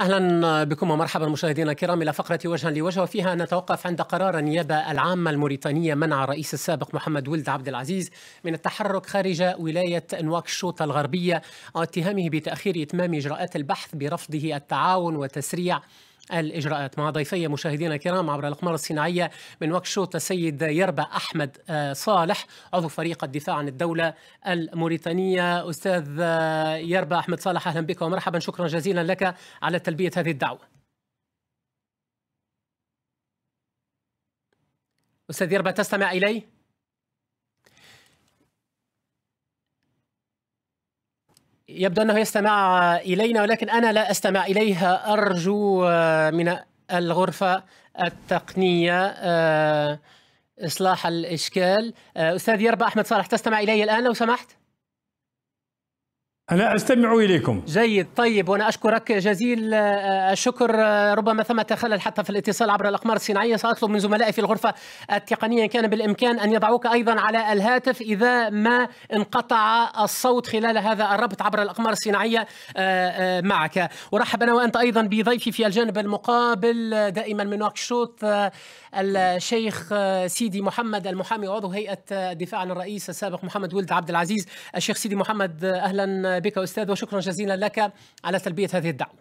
اهلا بكم ومرحبا مشاهدينا الكرام الى فقره وجها لوجه وفيها نتوقف عند قرار النيابه العامه الموريتانيه منع الرئيس السابق محمد ولد عبد العزيز من التحرك خارج ولايه نواكشوط الغربيه واتهامه بتاخير اتمام اجراءات البحث برفضه التعاون وتسريع الإجراءات مع ضيفي مشاهدينا الكرام عبر الأقمار الصناعية من واكشوط السيد يربى أحمد آه، صالح عضو فريق الدفاع عن الدولة الموريتانية أستاذ آه، يربى أحمد صالح أهلا بك ومرحبا شكرا جزيلا لك على تلبية هذه الدعوة أستاذ يربى تستمع إلي؟ يبدو أنه يستمع إلينا ولكن أنا لا أستمع إليها أرجو آه، من الغرفة التقنية آه، إصلاح الإشكال آه، أستاذ يربى أحمد صالح تستمع إلي الآن لو سمحت أنا أستمع إليكم جيد طيب وأنا أشكرك جزيل آه، آه، الشكر آه، ربما ثمة خلل حتى في الاتصال عبر الأقمار الصناعية سأطلب من زملائي في الغرفة التقنية إن كان بالإمكان أن يضعوك أيضا على الهاتف إذا ما انقطع الصوت خلال هذا الربط عبر الأقمار الصناعية معك ورحب أنا وأنت أيضا بضيفي في الجانب المقابل دائما من نواكشوط الشيخ سيدي محمد المحامي وعضو هيئة الدفاع عن الرئيس السابق محمد ولد عبد العزيز الشيخ سيدي محمد أهلا بك أستاذ وشكرا جزيلا لك على سلبية هذه الدعوة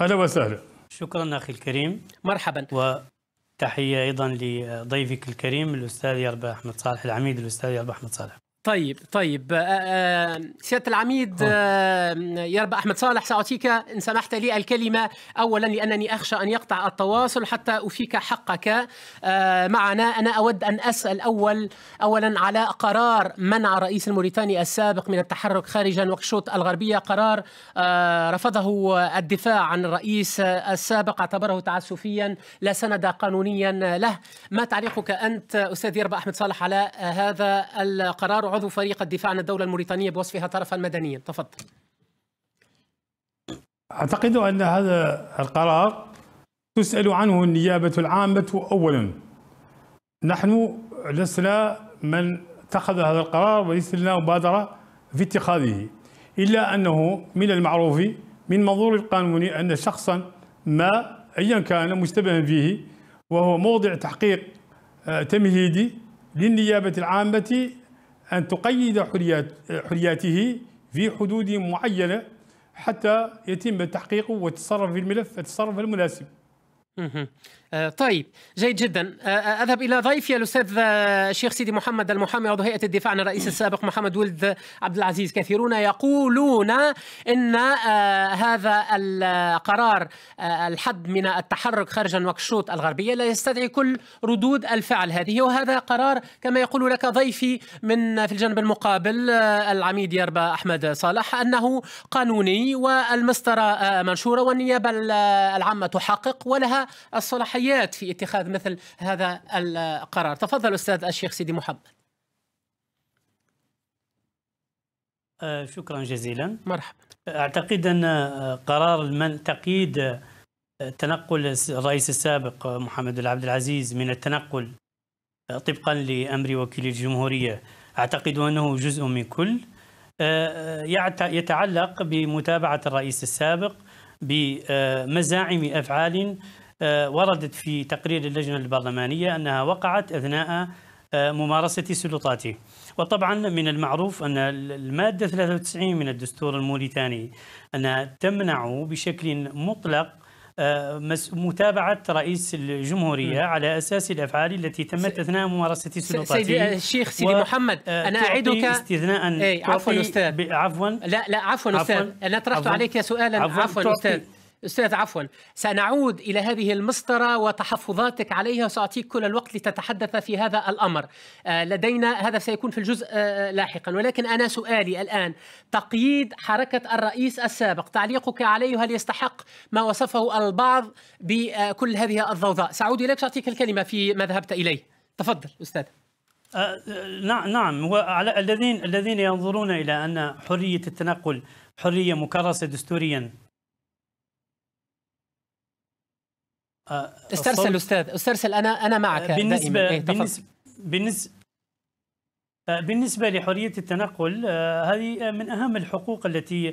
أهلا وسهلا شكرا أخي الكريم مرحبا وتحية أيضا لضيفك الكريم الأستاذ يربى أحمد صالح العميد الأستاذ يربى أحمد صالح طيب طيب آه، آه، سياده العميد آه، رب احمد صالح ساعطيك ان سمحت لي الكلمه اولا لانني اخشى ان يقطع التواصل حتى افيك حقك معنا انا اود ان اسال اول اولا على قرار منع الرئيس الموريتاني السابق من التحرك خارج نواكشوط الغربيه قرار رفضه الدفاع عن الرئيس السابق اعتبره تعسفيا لا سند قانونيا له ما تعليقك انت استاذ يربى احمد صالح على هذا القرار عضو فريق الدفاع عن الدولة الموريتانية بوصفها طرفا مدنيا تفضل أعتقد أن هذا القرار تسأل عنه النيابة العامة أولا نحن لسنا من اتخذ هذا القرار وليس لنا مبادرة في اتخاذه إلا أنه من المعروف من منظور القانون أن شخصا ما أيا كان مشتبها فيه وهو موضع تحقيق آه، تمهيدي للنيابة العامة أن تقيد حريات حرياته في حدود معينة حتى يتم التحقيق وتصرف في الملف التصرف المناسب آه، طيب جيد جدا آه، آه، اذهب الى ضيفي الاستاذ الشيخ سيدي محمد المحامي عضو هيئه الدفاع عن الرئيس السابق محمد ولد عبد العزيز كثيرون يقولون ان هذا القرار الحد من التحرك خارج نواكشوط الغربيه لا يستدعي كل ردود الفعل هذه وهذا قرار كما يقول لك ضيفي من في الجانب المقابل العميد يربا احمد صالح انه قانوني والمسطره منشوره والنيابه العامه تحقق ولها الصلاحيات في اتخاذ مثل هذا القرار تفضل أستاذ الشيخ سيدي محمد آه، شكرا جزيلا مرحبا أعتقد أن آه، قرار من تقييد آه، تنقل الرئيس السابق محمد عبد العزيز من التنقل طبقا لأمر وكيل الجمهورية أعتقد أنه جزء من كل يتعلق بمتابعة الرئيس السابق بمزاعم أفعال آه، وردت في تقرير اللجنة البرلمانية أنها وقعت أثناء آه، ممارسة سلطاته وطبعا من المعروف أن المادة 93 من الدستور الموريتاني أنها تمنع بشكل مطلق آه، متابعة رئيس الجمهورية م. على أساس الأفعال التي تمت أثناء ممارسة سلطاته سيدي الشيخ سيدي و... محمد أنا أعدك استثناء أي عفوا أستاذ ب... عفوا لا لا عفوا أستاذ أنا طرحت عفواً. عليك سؤالا عليك سوالا أستاذ أستاذ عفوا سنعود إلى هذه المسطرة وتحفظاتك عليها وسأعطيك كل الوقت لتتحدث في هذا الأمر آه، لدينا هذا سيكون في الجزء آه، آه، لاحقا ولكن أنا سؤالي الآن تقييد حركة الرئيس السابق تعليقك عليه هل يستحق ما وصفه البعض بكل هذه الضوضاء سأعود إليك سأعطيك الكلمة في ما ذهبت إليه تفضل أستاذ نعم, نعم. وعلى الذين الذين ينظرون الى ان حريه التنقل حريه مكرسه دستوريا آه، استرسل استاذ استرسل انا انا معك بالنسبه إيه بالنسبه بالنسبه آه، بالنسبة لحرية التنقل آه، هذه من أهم الحقوق التي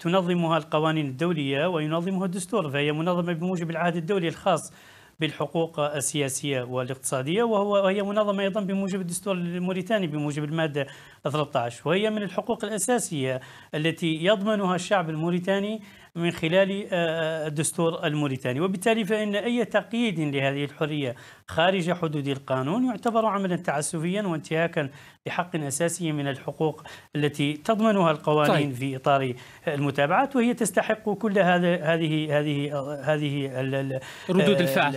تنظمها القوانين الدولية وينظمها الدستور فهي منظمة بموجب العهد الدولي الخاص بالحقوق السياسية والاقتصادية وهو وهي منظمة أيضا بموجب الدستور الموريتاني بموجب المادة 13 وهي من الحقوق الأساسية التي يضمنها الشعب الموريتاني من خلال آه، آه، الدستور الموريتاني وبالتالي فإن أي تقييد لهذه الحرية خارج حدود القانون يعتبر عملا تعسفيا وانتهاكا لحق أساسي من الحقوق التي تضمنها القوانين طيب. في إطار المتابعات وهي تستحق كل هذا هذه هذه هذه ردود آه، الفعل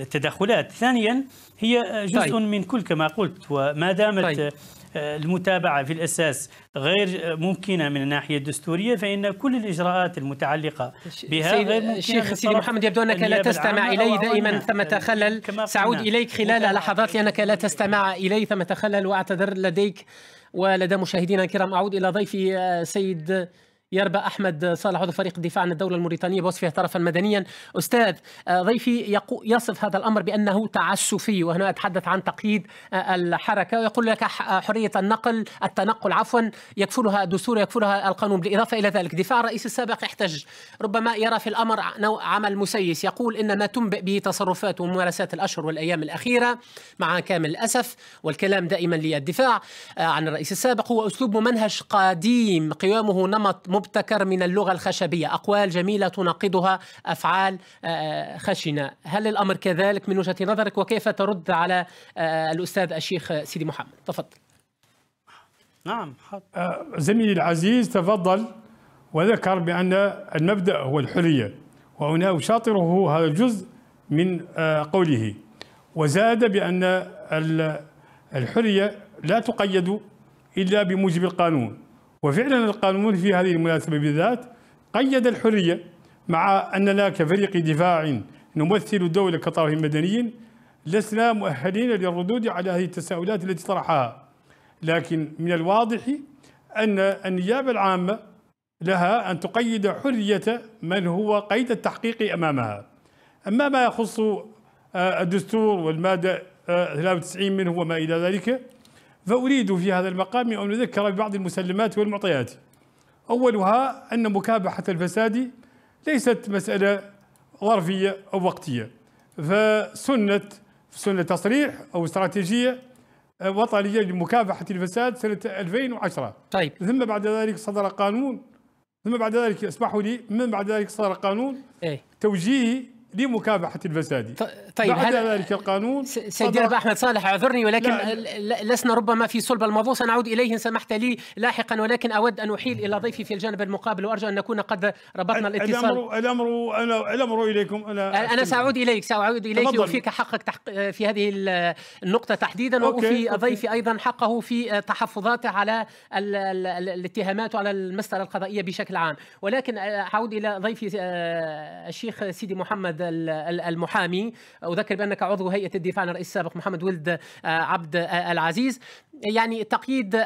التدخلات ثانيا هي جزء طيب. من كل كما قلت وما دامت طيب. المتابعة في الأساس غير ممكنة من الناحية الدستورية فإن كل الإجراءات المتعلقة بها غير ممكنة شيخ سيدي محمد يبدو أنك لا تستمع الي دائما ثم يعني تخلل سأعود إليك خلال لحظات لأنك لا تستمع الي ثم تخلل وأعتذر لديك ولدى مشاهدينا الكرام أعود إلى ضيفي آه، سيد يربى احمد صالح عضو فريق الدفاع عن الدوله الموريتانيه بوصفه طرفا مدنيا استاذ آه، ضيفي يصف هذا الامر بانه تعسفي وهنا اتحدث عن تقييد آه، الحركه ويقول لك آه، حريه النقل التنقل عفوا يكفلها الدستور يكفلها القانون بالاضافه الى ذلك دفاع الرئيس السابق احتج ربما يرى في الامر نوع عمل مسيس يقول ان ما تنبئ به تصرفات وممارسات الاشهر والايام الاخيره مع كامل الاسف والكلام دائما للدفاع عن الرئيس السابق هو اسلوب ممنهج قديم قوامه نمط مبتكر من اللغة الخشبية أقوال جميلة تناقضها أفعال آه، خشنة هل الأمر كذلك من وجهة نظرك وكيف ترد على آه، الأستاذ الشيخ سيدي محمد تفضل نعم آه، زميلي العزيز تفضل وذكر بأن المبدأ هو الحرية وهنا أشاطره هذا الجزء من قوله وزاد بأن الحرية لا تقيد إلا بموجب القانون وفعلا القانون في هذه المناسبة بالذات قيد الحرية مع أننا كفريق دفاع نمثل الدولة كطرف مدني لسنا مؤهلين للردود على هذه التساؤلات التي طرحها لكن من الواضح أن النيابة العامة لها أن تقيد حرية من هو قيد التحقيق أمامها أما ما يخص آه، الدستور والمادة 93 آه، منه وما إلى ذلك فأريد في هذا المقام أن أذكر ببعض المسلمات والمعطيات أولها أن مكافحة الفساد ليست مسألة ظرفية أو وقتية فسنة سنة تصريح أو استراتيجية وطنية لمكافحة الفساد سنة 2010 طيب ثم بعد ذلك صدر قانون ثم بعد ذلك اسمحوا لي من بعد ذلك صدر قانون إيه؟ توجيهي لمكافحة الفساد طيب بعد ذلك القانون سيدي رب أحمد صالح عذرني ولكن لا. لسنا ربما في صلب الموضوع سنعود إليه إن سمحت لي لاحقا ولكن أود أن أحيل إلى ضيفي في الجانب المقابل وأرجو أن نكون قد ربطنا الاتصال الأمر الأمر أنا الأمر إليكم أنا أنا سأعود إليك سأعود إليك وفيك حقك تحق في هذه النقطة تحديدا أوكي. وفي ضيفي أيضا حقه في تحفظاته على ال ال الاتهامات وعلى المسألة القضائية بشكل عام ولكن أعود إلى ضيفي آه، الشيخ سيدي محمد المحامي اذكر بانك عضو هيئه الدفاع عن الرئيس السابق محمد ولد آه، عبد آه، العزيز يعني تقييد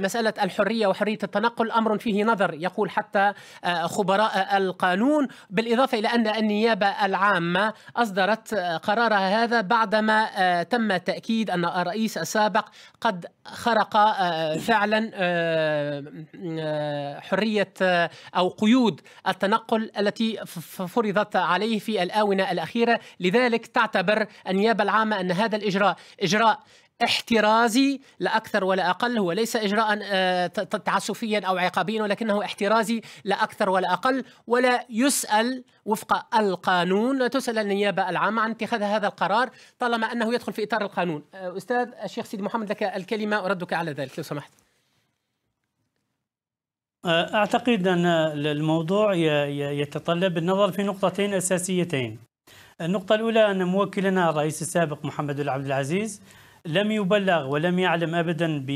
مساله الحريه وحريه التنقل امر فيه نظر يقول حتى آه، خبراء القانون بالاضافه الى ان النيابه العامه اصدرت قرارها هذا بعدما تم تاكيد ان الرئيس السابق قد خرق فعلا حريه او قيود التنقل التي فرضت عليه في الآن الآونة الأخيرة لذلك تعتبر النيابة العامة أن هذا الإجراء إجراء احترازي لا أكثر ولا أقل هو ليس إجراء آه، تعسفيا أو عقابيا ولكنه احترازي لا أكثر ولا أقل ولا يسأل وفق القانون لا تسأل النيابة العامة عن اتخاذ هذا القرار طالما أنه يدخل في إطار القانون آه، أستاذ الشيخ سيدي محمد لك الكلمة أردك على ذلك لو سمحت آه، أعتقد أن الموضوع يتطلب النظر في نقطتين أساسيتين النقطة الأولى أن موكلنا الرئيس السابق محمد العبد العزيز لم يبلغ ولم يعلم أبدا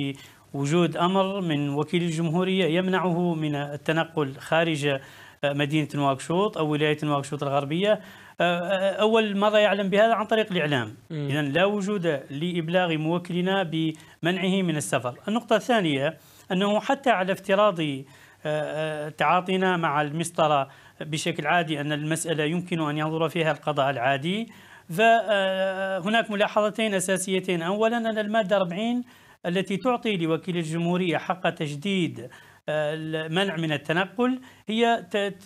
بوجود أمر من وكيل الجمهورية يمنعه من التنقل خارج آه، مدينة نواكشوط أو ولاية نواكشوط الغربية آه، أول مرة يعلم بهذا عن طريق الإعلام إذا لا وجود لإبلاغ موكلنا بمنعه من السفر النقطة الثانية أنه حتى على افتراض آه، آه، تعاطينا مع المسطرة بشكل عادي أن المسألة يمكن أن ينظر فيها القضاء العادي فهناك آه، ملاحظتين أساسيتين أولا أن المادة 40 التي تعطي لوكيل الجمهورية حق تجديد آه، المنع من التنقل هي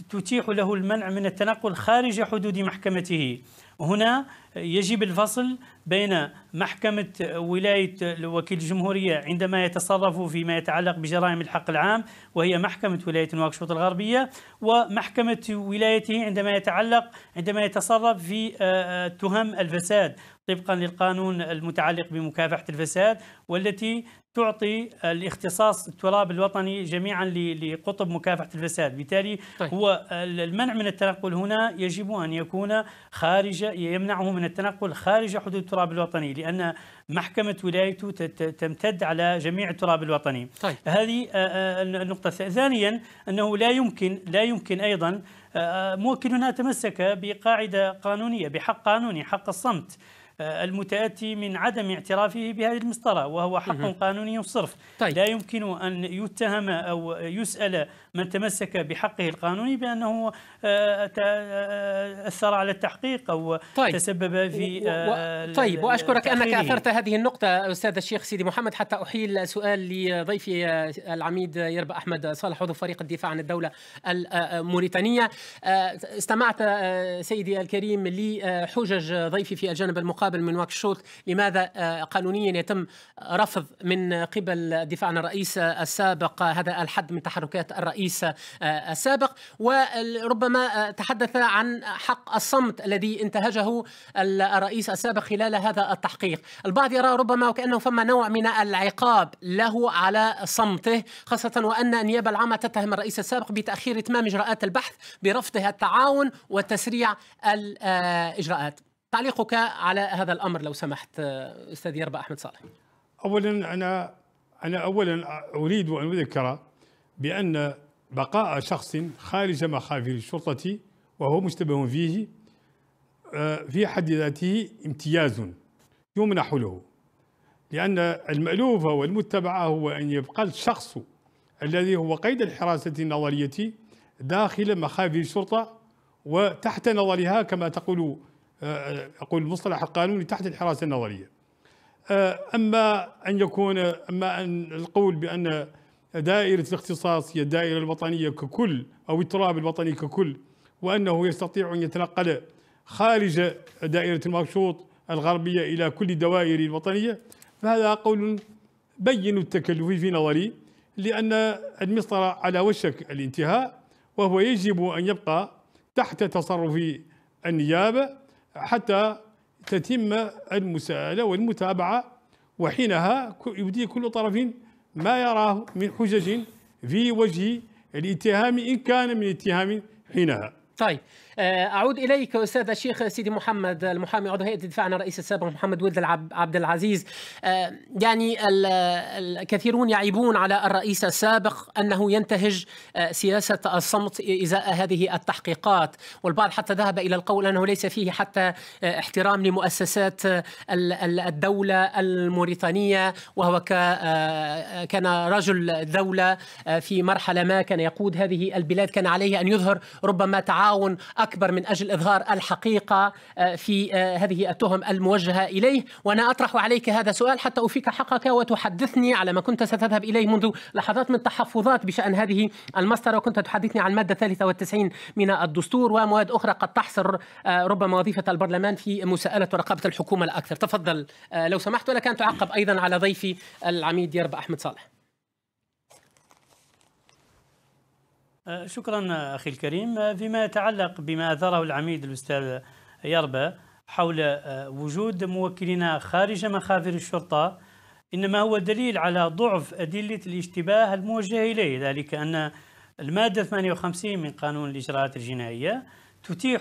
تتيح له المنع من التنقل خارج حدود محكمته هنا يجب الفصل بين محكمة ولاية وكيل الجمهورية عندما يتصرف فيما يتعلق بجرائم الحق العام وهي محكمة ولاية نواكشوط الغربية ومحكمة ولايته عندما يتعلق عندما يتصرف في آه، آه، تهم الفساد طبقا للقانون المتعلق بمكافحة الفساد والتي تعطي الاختصاص التراب الوطني جميعا لقطب مكافحه الفساد، بالتالي طيب. هو المنع من التنقل هنا يجب ان يكون خارج يمنعه من التنقل خارج حدود التراب الوطني لان محكمه ولايته تمتد على جميع التراب الوطني. طيب. هذه آه، آه، النقطه، ثانيا انه لا يمكن لا يمكن ايضا آه، موكلنا تمسك بقاعده قانونيه بحق قانوني حق الصمت. آه، المتأتي من عدم اعترافه بهذه المسطرة وهو حق قانوني صرف طيب. لا يمكن أن يتهم أو يسأل من تمسك بحقه القانوني بأنه آه، آه، أثر على التحقيق أو طيب. تسبب في و... آه، طيب وأشكرك أنك أثرت هذه النقطة أستاذ الشيخ سيدي محمد حتى أحيل سؤال لضيفي العميد يربى أحمد صالح عضو فريق الدفاع عن الدولة الموريتانية استمعت سيدي الكريم لحجج ضيفي في الجانب المقابل من واكشوت لماذا قانونيا يتم رفض من قبل الدفاع عن الرئيس السابق هذا الحد من تحركات الرئيس الرئيس آه، السابق وربما آه، تحدث عن حق الصمت الذي انتهجه الرئيس السابق خلال هذا التحقيق البعض يرى ربما وكأنه فما نوع من العقاب له على صمته خاصة وأن النيابة العامة تتهم الرئيس السابق بتأخير إتمام إجراءات البحث برفضه التعاون وتسريع الإجراءات آه، تعليقك على هذا الأمر لو سمحت أستاذ يربا أحمد صالح أولا أنا أنا أولا أريد أن أذكر بأن بقاء شخص خارج مخافر الشرطة وهو مشتبه فيه آه، في حد ذاته امتياز يمنح له لأن المألوف والمتبع هو أن يبقى الشخص الذي هو قيد الحراسة النظرية داخل مخافر الشرطة وتحت نظرها كما تقول أقول آه، المصطلح القانوني تحت الحراسة النظرية آه، أما أن يكون أما أن القول بأن دائرة الاختصاص هي الدائرة الوطنية ككل أو التراب الوطني ككل وأنه يستطيع أن يتنقل خارج دائرة المرشوط الغربية إلى كل الدوائر الوطنية فهذا قول بين التكلف في نظري لأن المسطرة على وشك الانتهاء وهو يجب أن يبقى تحت تصرف النيابة حتى تتم المساءلة والمتابعة وحينها يبدي كل طرف ما يراه من حجج في وجه الاتهام إن كان من اتهام حينها طيب آه، اعود اليك استاذ الشيخ سيدي محمد المحامي عضو هيئه دفاعنا الرئيس السابق محمد ولد عبد العزيز آه، يعني الكثيرون يعيبون على الرئيس السابق انه ينتهج آه، سياسه الصمت ازاء هذه التحقيقات والبعض حتى ذهب الى القول انه ليس فيه حتى احترام لمؤسسات الدوله الموريتانيه وهو كان رجل دوله في مرحله ما كان يقود هذه البلاد كان عليه ان يظهر ربما تعاون أكثر أكبر من أجل إظهار الحقيقة آه، في آه، هذه التهم الموجهة إليه وأنا أطرح عليك هذا السؤال حتى أفيك حقك وتحدثني على ما كنت ستذهب إليه منذ لحظات من تحفظات بشأن هذه المسطرة وكنت تحدثني عن المادة 93 من الدستور ومواد أخرى قد تحصر آه، ربما وظيفة البرلمان في مساءلة ورقابة الحكومة الأكثر تفضل لو سمحت ولك أن تعقب أيضا على ضيفي العميد يرب أحمد صالح شكرا أخي الكريم فيما يتعلق بما أثاره العميد الأستاذ يربى حول آه، وجود موكلين خارج مخافر الشرطة إنما هو دليل على ضعف أدلة الاشتباه الموجه إليه ذلك أن المادة 58 من قانون الإجراءات الجنائية تتيح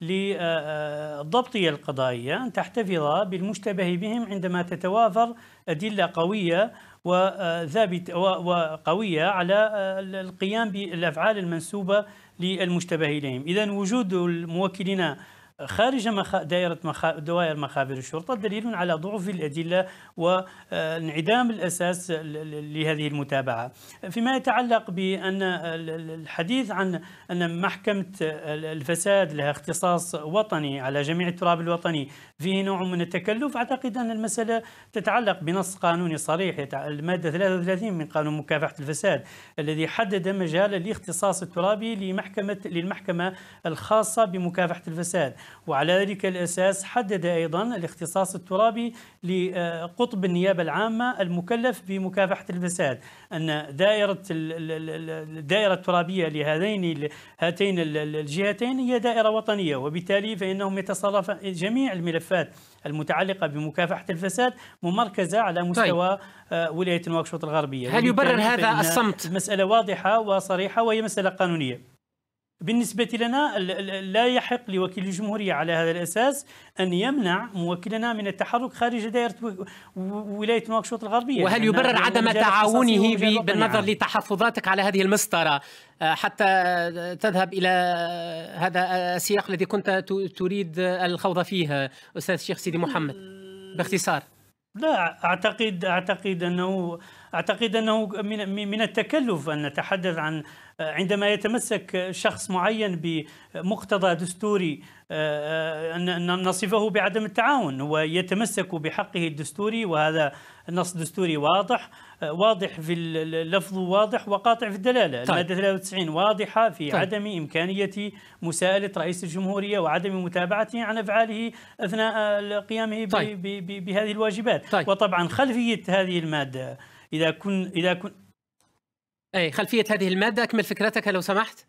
للضبطية آه، آه، القضائية أن تحتفظ بالمشتبه بهم عندما تتوافر أدلة قوية وثابت وقوية على آه، القيام بالأفعال المنسوبة للمشتبه إليهم إذا وجود الموكلين خارج دائرة دوائر مخابر الشرطة دليل على ضعف الأدلة وانعدام الأساس لهذه المتابعة فيما يتعلق بأن الحديث عن أن محكمة الفساد لها اختصاص وطني على جميع التراب الوطني فيه نوع من التكلف أعتقد أن المسألة تتعلق بنص قانوني صريح المادة 33 من قانون مكافحة الفساد الذي حدد مجال الاختصاص الترابي لمحكمة للمحكمة الخاصة بمكافحة الفساد وعلى ذلك الأساس حدد أيضا الاختصاص الترابي لقطب النيابة العامة المكلف بمكافحة الفساد أن دائرة الدائرة الترابية لهذين هاتين الجهتين هي دائرة وطنية وبالتالي فإنهم يتصرف جميع الملفات الملفات المتعلقة بمكافحة الفساد ممركزة على طيب. مستوى طيب. ولاية نواكشوط الغربية هل يبرر هذا الصمت؟ مساله واضحة وصريحة وهي مسألة قانونية بالنسبة لنا لا يحق لوكيل الجمهورية على هذا الأساس أن يمنع موكلنا من التحرك خارج دائرة ولاية نواكشوط الغربية وهل يبرر عدم تعاونه بالنظر نعم. لتحفظاتك على هذه المسطرة آه، حتى تذهب إلى هذا السياق الذي كنت تريد الخوض فيه أستاذ الشيخ سيدي محمد باختصار لا أعتقد أعتقد أنه أعتقد أنه من التكلف أن نتحدث عن آه، عندما يتمسك شخص معين بمقتضى دستوري آه، آه، ان نصفه بعدم التعاون ويتمسك بحقه الدستوري وهذا نص دستوري واضح واضح في اللفظ واضح وقاطع في الدلاله طيب. الماده 93 واضحه في طيب. عدم امكانيه مساءله رئيس الجمهوريه وعدم متابعته عن افعاله اثناء قيامه طيب. بهذه الواجبات طيب. وطبعا خلفيه هذه الماده اذا كن اذا كن اي خلفيه هذه الماده اكمل فكرتك لو سمحت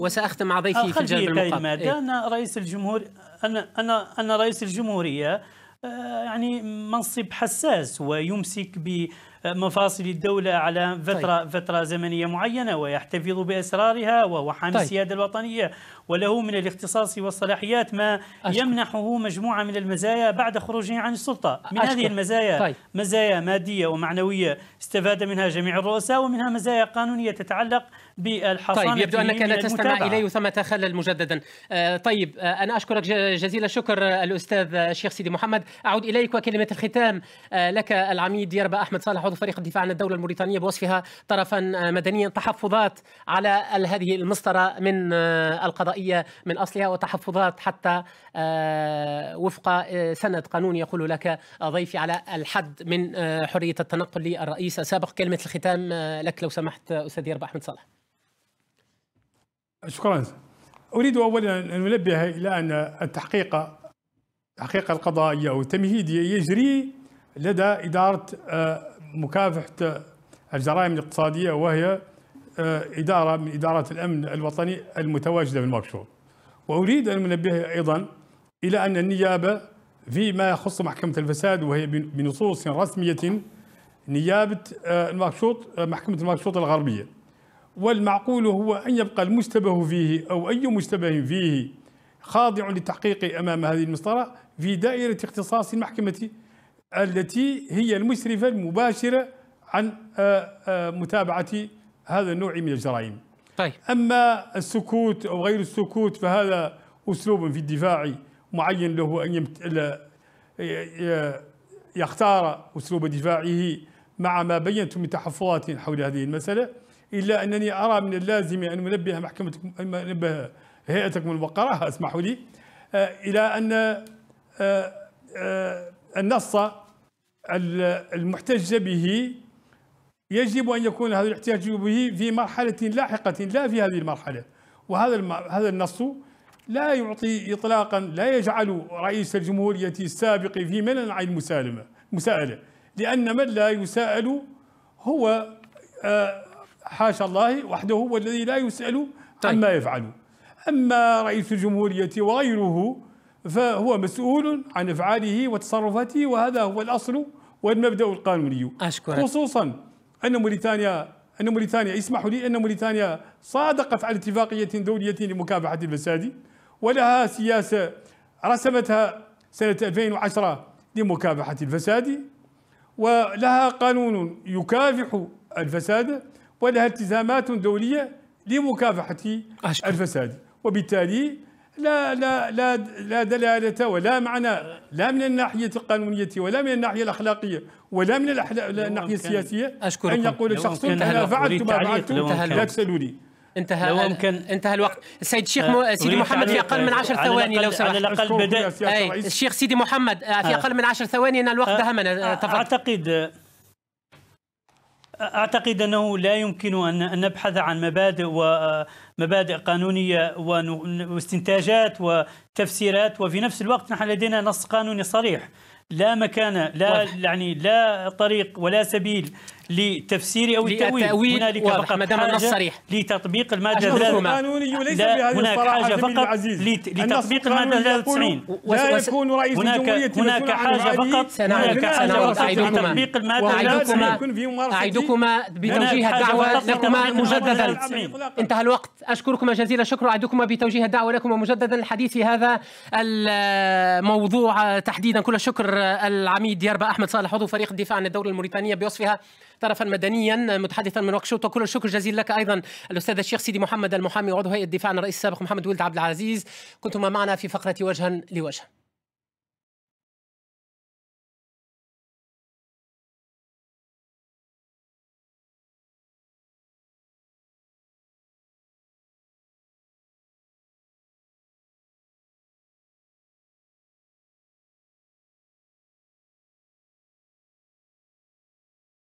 وساختم مع ضيفي في الجانب المقابل المادة. إيه؟ انا رئيس الجمهور انا انا انا رئيس الجمهوريه آه، يعني منصب حساس ويمسك بمفاصل الدولة على فترة طيب. فترة زمنية معينة ويحتفظ بأسرارها وهو حامل طيب. السيادة الوطنية وله من الاختصاص والصلاحيات ما أشكر. يمنحه مجموعة من المزايا بعد خروجه عن السلطة من أشكر. هذه المزايا طيب. مزايا مادية ومعنوية استفاد منها جميع الرؤساء ومنها مزايا قانونية تتعلق بالحصانة طيب يبدو أنك لا تستمع إليه ثم تخلل مجددا آه طيب آه أنا أشكرك جزيل الشكر آه، الأستاذ آه، الشيخ سيدي محمد أعود إليك وكلمة الختام آه لك العميد يربا أحمد صالح عضو فريق الدفاع عن الدولة الموريتانية بوصفها طرفا آه، مدنيا تحفظات على هذه المسطرة من القضاء القضائية من أصلها وتحفظات حتى آه، وفق آه، سند قانون يقول لك ضيفي على الحد من آه، حرية التنقل للرئيس السابق كلمة الختام لك لو سمحت أستاذ يربع أحمد صالح شكرا أريد أولا أن أنبه إلى أن التحقيق التحقيق القضائي أو التمهيدي يجري لدى إدارة مكافحة الجرائم الاقتصادية وهي آه، إدارة من إدارات الأمن الوطني المتواجدة في المكشور وأريد أن أنبه أيضا إلى أن النيابة فيما يخص محكمة الفساد وهي بنصوص رسمية نيابة آه، المكشوط آه، محكمة المكشوط الغربية والمعقول هو أن يبقى المشتبه فيه أو أي مشتبه فيه خاضع للتحقيق أمام هذه المسطرة في دائرة اختصاص المحكمة التي هي المشرفة المباشرة عن متابعة هذا النوع من الجرائم طيب. أما السكوت أو غير السكوت فهذا أسلوب في الدفاع معين له أن يختار أسلوب دفاعه مع ما بينت من تحفظات حول هذه المسألة إلا أنني أرى من اللازم أن انبه محكمتكم انبه هيئتكم الموقرة اسمحوا لي آه، إلى أن آه، آه، النص المحتج به يجب أن يكون هذا الاحتياج به في مرحلة لاحقة لا في هذه المرحلة وهذا هذا النص لا يعطي إطلاقا لا يجعل رئيس الجمهورية السابق في منع عن المسالمة مساءلة لأن من لا يساءل هو آه، حاشا الله وحده هو الذي لا يسأل طيب. عما يفعل أما رئيس الجمهورية وغيره فهو مسؤول عن أفعاله وتصرفاته وهذا هو الأصل والمبدأ القانوني أشكرك. خصوصا أن موريتانيا أن موريتانيا اسمحوا لي أن موريتانيا صادقت على اتفاقية دولية لمكافحة الفساد ولها سياسة رسمتها سنة 2010 لمكافحة الفساد ولها قانون يكافح الفساد ولها التزامات دولية لمكافحة أشكر. الفساد وبالتالي لا لا لا لا دلالة ولا معنى لا من الناحية القانونية ولا من الناحية الأخلاقية ولا من الناحية السياسية أشكركم. أن يقول شخص أنا فعلت ما فعلت لا تسألوني انتهى لو ممكن انتهى الوقت السيد الشيخ آه، مو... سيدي محمد في اقل من 10 ثواني لو سمحت على الاقل بدا الشيخ سيدي محمد آه، في آه. اقل من 10 ثواني ان الوقت دهمنا تفضل اعتقد اعتقد انه لا يمكن ان نبحث عن مبادئ ومبادئ قانونيه واستنتاجات وتفسيرات وفي نفس الوقت نحن لدينا نص قانوني صريح لا مكان لا يعني لا طريق ولا سبيل لتفسير او التاويل هنالك فقط صريح لتطبيق الماده 93 هناك حاجه فقط لتطبيق الماده 93 لا يكون رئيس هناك هناك حاجه فقط هناك حاجه فقط لتطبيق الماده اعدكما بتوجيه الدعوه لكما مجددا انتهى الوقت اشكركما جزيل الشكر اعدكما بتوجيه الدعوه لكما مجددا الحديث في هذا الموضوع تحديدا كل الشكر العميد يربا احمد صالح عضو فريق الدفاع عن الدوله الموريتانيه بوصفها طرفا مدنيا متحدثا من نواكشوط وكل الشكر جزيلا لك ايضا الاستاذ الشيخ سيدي محمد المحامي عضو هيئه الدفاع عن الرئيس السابق محمد ولد عبد العزيز كنتما معنا في فقره وجها لوجه